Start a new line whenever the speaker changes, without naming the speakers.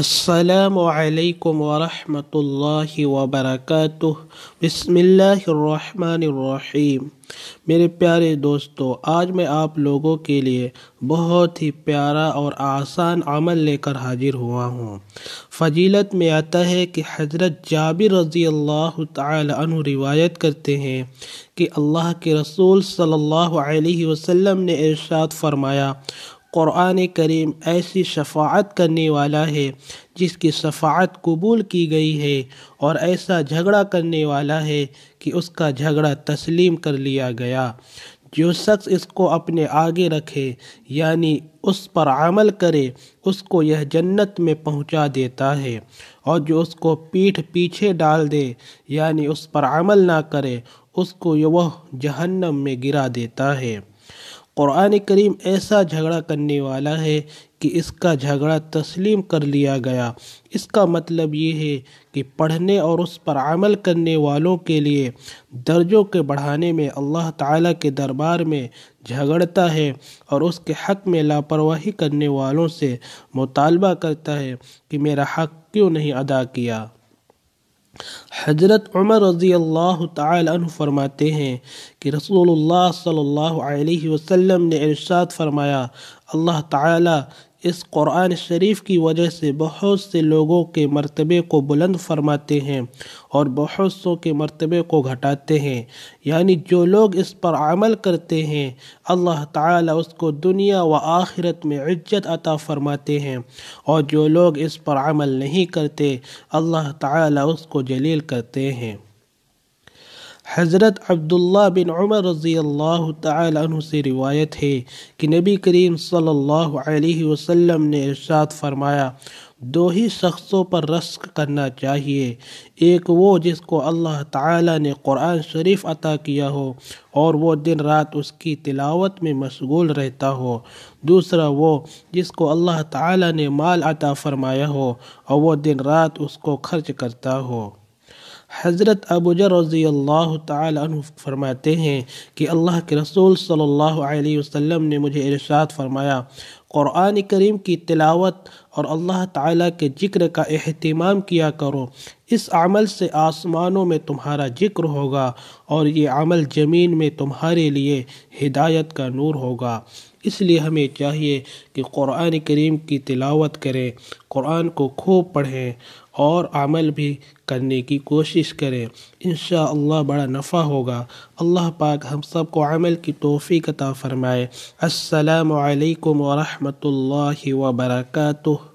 السلام علیکم ورحمۃ اللہ وبرکاتہ بسم اللہ الرحمن الرحیم میرے پیارے دوستو آج میں آپ لوگوں کے لیے بہت ہی پیارا اور آسان عمل لے کر حاضر ہوا ہوں فجیلت میں آتا ہے کہ حضرت جابر رضی اللہ تعالی عنہ روایت کرتے ہیں کہ اللہ کے رسول صلی اللہ علیہ وسلم نے ارشاد فرمایا قرآن کریم ایسی شفاعت کرنے والا ہے جس کی شفاعت قبول کی گئی ہے اور ایسا جھگڑا کرنے والا ہے کہ اس کا جھگڑا تسلیم کر لیا گیا جو شخص اس کو اپنے آگے رکھے یعنی اس پر عمل کرے اس کو یہ جنت میں پہنچا دیتا ہے اور جو اس کو پیٹھ پیچھے ڈال دے یعنی اس پر عمل نہ کرے اس کو یہ وہ جہنم میں گرا دیتا ہے قرآن کریم ایسا جھگڑا کرنے والا ہے کہ اس کا جھگڑا تسلیم کر لیا گیا اس کا مطلب یہ ہے کہ پڑھنے اور اس پر عمل کرنے والوں کے لیے درجوں کے بڑھانے میں اللہ تعالیٰ کے دربار میں جھگڑتا ہے اور اس کے حق میں لاپرواہی کرنے والوں سے مطالبہ کرتا ہے کہ میرا حق کیوں نہیں ادا کیا حضرت عمر رضی اللہ تعالی عنہ فرماتے ہیں کہ رسول اللہ صلی اللہ علیہ وسلم نے ارشاد فرمایا اللہ تعالی اس قرآن شریف کی وجہ سے بہت سے لوگوں کے مرتبے کو بلند فرماتے ہیں اور بہت سو کے مرتبے کو گھٹاتے ہیں یعنی جو لوگ اس پر عمل کرتے ہیں اللہ تعالیٰ اس کو دنیا و آخرت میں عزت عطا فرماتے ہیں اور جو لوگ اس پر عمل نہیں کرتے اللہ تعالیٰ اس کو جلیل کرتے ہیں حضرت عبداللہ بن عمر رضی اللہ تعالی عنہ سے روایت ہے کہ نبی کریم صلی اللہ علیہ وسلم نے ارشاد فرمایا دو ہی شخصوں پر رسک کرنا چاہیے ایک وہ جس کو اللہ تعالی نے قرآن شریف عطا کیا ہو اور وہ دن رات اس کی تلاوت میں مشغول رہتا ہو دوسرا وہ جس کو اللہ تعالی نے مال عطا فرمایا ہو اور وہ دن رات اس کو خرچ کرتا ہو حضرت ابوجر رضی اللہ تعالی عنہ فرماتے ہیں کہ اللہ کے رسول صلی اللہ علیہ وسلم نے مجھے ارشاد فرمایا قرآن کریم کی تلاوت اور اللہ تعالیٰ کے ذکر کا اہتمام کیا کرو اس عمل سے آسمانوں میں تمہارا ذکر ہوگا اور یہ عمل زمین میں تمہارے لیے ہدایت کا نور ہوگا اس لیے ہمیں چاہیے کہ قرآن کریم کی تلاوت کریں قرآن کو خوب پڑھیں اور عمل بھی کرنے کی کوشش کریں انشاءاللہ بڑا نفع ہوگا اللہ پاک ہم سب کو عمل کی توفیق عطا فرمائے السلام علیکم ورحمۃ ورحمة الله وبركاته